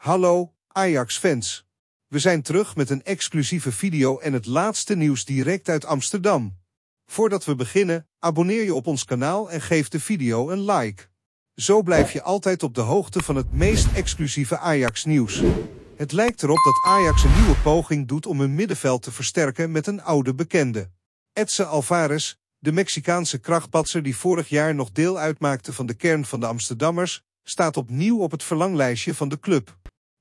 Hallo, Ajax-fans. We zijn terug met een exclusieve video en het laatste nieuws direct uit Amsterdam. Voordat we beginnen, abonneer je op ons kanaal en geef de video een like. Zo blijf je altijd op de hoogte van het meest exclusieve Ajax-nieuws. Het lijkt erop dat Ajax een nieuwe poging doet om hun middenveld te versterken met een oude bekende. Edse Alvarez, de Mexicaanse krachtpatser die vorig jaar nog deel uitmaakte van de kern van de Amsterdammers, staat opnieuw op het verlanglijstje van de club.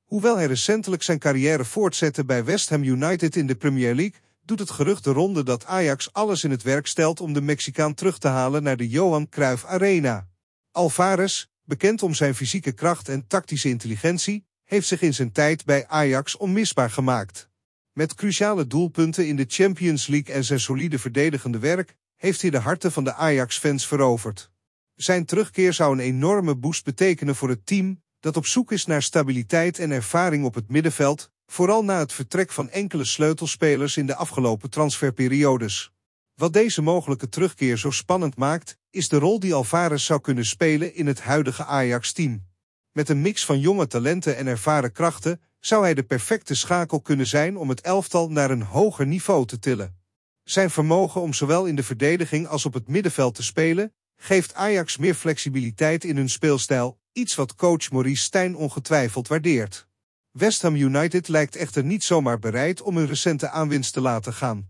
Hoewel hij recentelijk zijn carrière voortzette bij West Ham United in de Premier League, doet het gerucht de ronde dat Ajax alles in het werk stelt om de Mexicaan terug te halen naar de Johan Cruijff Arena. Alvarez, bekend om zijn fysieke kracht en tactische intelligentie, heeft zich in zijn tijd bij Ajax onmisbaar gemaakt. Met cruciale doelpunten in de Champions League en zijn solide verdedigende werk, heeft hij de harten van de Ajax-fans veroverd. Zijn terugkeer zou een enorme boost betekenen voor het team, dat op zoek is naar stabiliteit en ervaring op het middenveld, vooral na het vertrek van enkele sleutelspelers in de afgelopen transferperiodes. Wat deze mogelijke terugkeer zo spannend maakt, is de rol die Alvarez zou kunnen spelen in het huidige Ajax-team. Met een mix van jonge talenten en ervaren krachten zou hij de perfecte schakel kunnen zijn om het elftal naar een hoger niveau te tillen. Zijn vermogen om zowel in de verdediging als op het middenveld te spelen, geeft Ajax meer flexibiliteit in hun speelstijl Iets wat coach Maurice Stijn ongetwijfeld waardeert. West Ham United lijkt echter niet zomaar bereid om een recente aanwinst te laten gaan.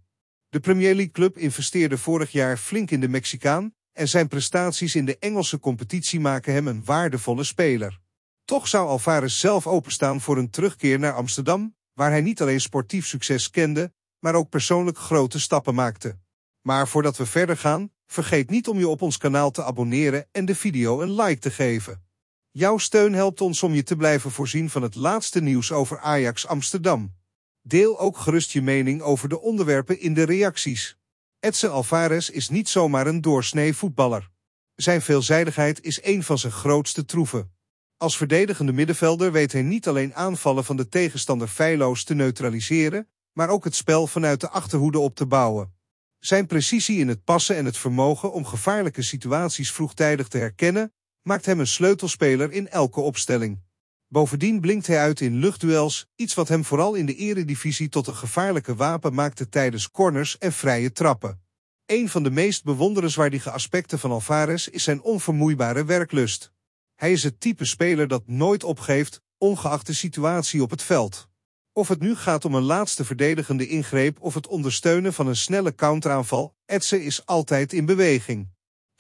De Premier League club investeerde vorig jaar flink in de Mexicaan en zijn prestaties in de Engelse competitie maken hem een waardevolle speler. Toch zou Alvarez zelf openstaan voor een terugkeer naar Amsterdam, waar hij niet alleen sportief succes kende, maar ook persoonlijk grote stappen maakte. Maar voordat we verder gaan, vergeet niet om je op ons kanaal te abonneren en de video een like te geven. Jouw steun helpt ons om je te blijven voorzien van het laatste nieuws over Ajax Amsterdam. Deel ook gerust je mening over de onderwerpen in de reacties. Edson Alvarez is niet zomaar een doorsnee voetballer. Zijn veelzijdigheid is een van zijn grootste troeven. Als verdedigende middenvelder weet hij niet alleen aanvallen van de tegenstander feilloos te neutraliseren, maar ook het spel vanuit de achterhoede op te bouwen. Zijn precisie in het passen en het vermogen om gevaarlijke situaties vroegtijdig te herkennen maakt hem een sleutelspeler in elke opstelling. Bovendien blinkt hij uit in luchtduels, iets wat hem vooral in de eredivisie tot een gevaarlijke wapen maakte tijdens corners en vrije trappen. Een van de meest bewonderenswaardige aspecten van Alvarez is zijn onvermoeibare werklust. Hij is het type speler dat nooit opgeeft, ongeacht de situatie op het veld. Of het nu gaat om een laatste verdedigende ingreep of het ondersteunen van een snelle counteraanval, Edse is altijd in beweging.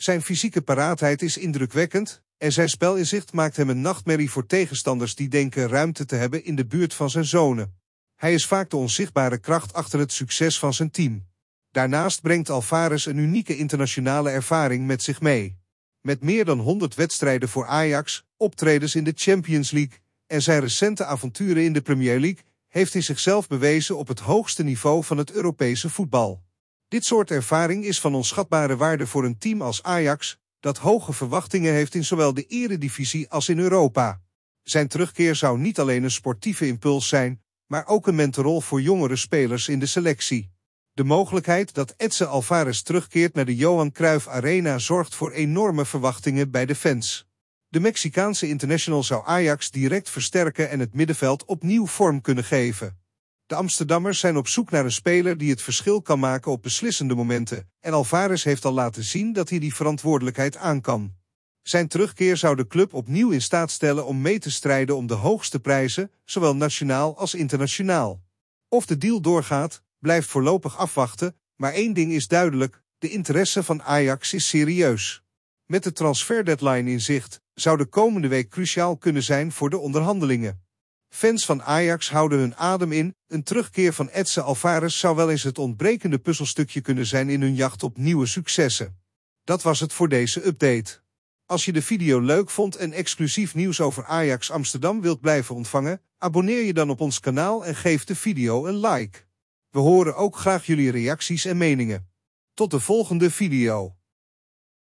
Zijn fysieke paraatheid is indrukwekkend en zijn spelinzicht maakt hem een nachtmerrie voor tegenstanders die denken ruimte te hebben in de buurt van zijn zonen. Hij is vaak de onzichtbare kracht achter het succes van zijn team. Daarnaast brengt Alvarez een unieke internationale ervaring met zich mee. Met meer dan 100 wedstrijden voor Ajax, optredens in de Champions League en zijn recente avonturen in de Premier League heeft hij zichzelf bewezen op het hoogste niveau van het Europese voetbal. Dit soort ervaring is van onschatbare waarde voor een team als Ajax, dat hoge verwachtingen heeft in zowel de eredivisie als in Europa. Zijn terugkeer zou niet alleen een sportieve impuls zijn, maar ook een mentorrol voor jongere spelers in de selectie. De mogelijkheid dat Edse Alvarez terugkeert naar de Johan Cruijff Arena zorgt voor enorme verwachtingen bij de fans. De Mexicaanse international zou Ajax direct versterken en het middenveld opnieuw vorm kunnen geven. De Amsterdammers zijn op zoek naar een speler die het verschil kan maken op beslissende momenten. En Alvarez heeft al laten zien dat hij die verantwoordelijkheid aan kan. Zijn terugkeer zou de club opnieuw in staat stellen om mee te strijden om de hoogste prijzen, zowel nationaal als internationaal. Of de deal doorgaat, blijft voorlopig afwachten, maar één ding is duidelijk, de interesse van Ajax is serieus. Met de transferdeadline in zicht, zou de komende week cruciaal kunnen zijn voor de onderhandelingen. Fans van Ajax houden hun adem in. Een terugkeer van Edse Alvarez zou wel eens het ontbrekende puzzelstukje kunnen zijn in hun jacht op nieuwe successen. Dat was het voor deze update. Als je de video leuk vond en exclusief nieuws over Ajax Amsterdam wilt blijven ontvangen, abonneer je dan op ons kanaal en geef de video een like. We horen ook graag jullie reacties en meningen. Tot de volgende video.